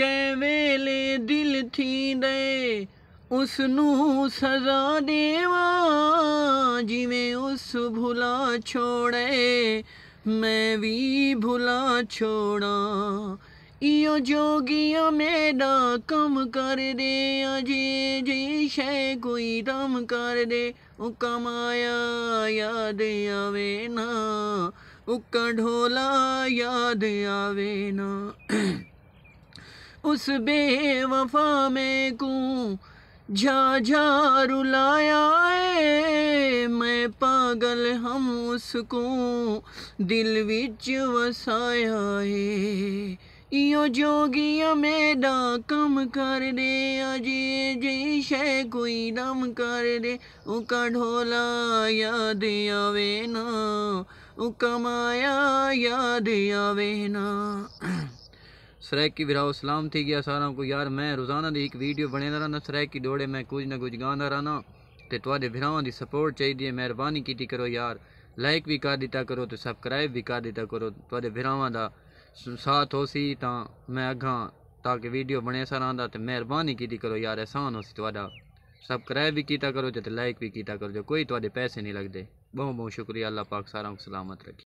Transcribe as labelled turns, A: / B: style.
A: કે મેલે દિલ થી દે ઉસ નુ સરા દેવા જીમે ઉસ ભૂલા છોડે મે વી ભૂલા છોડા ઈઓ जोगियां મેડા કામ કરે રે જી જીશે કોઈ દમ કરે ઓ કમાયા યાદ આવે ના ઓ કઢોલા યાદ આવે ના उस बेवफा में को जा रुलाया है मैं पागल हम उसको दिल विच वसाया है यो जोगिया मेरा कम कर दे अजी जी शे कोई दम कर दे उका ढोला याद आवे ना उका माया याद आवे ना
B: सरैक की विराव सलाम थी गया सारा को यार मैं रोज़ाना की एक वीडियो बने रहा सरैक की दौड़े मैं कुछ ना कुछ गाँव रहा तो थोड़े भरावान की सपोर्ट चाहिए मेहरबानी की करो यार लाइक भी कर दिता करो तो सबसक्राइब भी कर दिता करो थोड़े भरावान का साथ हो सी तो मैं अगर ताकि वीडियो बने सारा तो मेहरबानी की करो यार एहसान हो सी थोड़ा सबसक्राइब भी किया करो तो लाइक भी किया करो जो कोई थोड़े पैसे नहीं लगते बहुत बहुत शुक्रिया अल्लाह पाक सारा सलामत रखी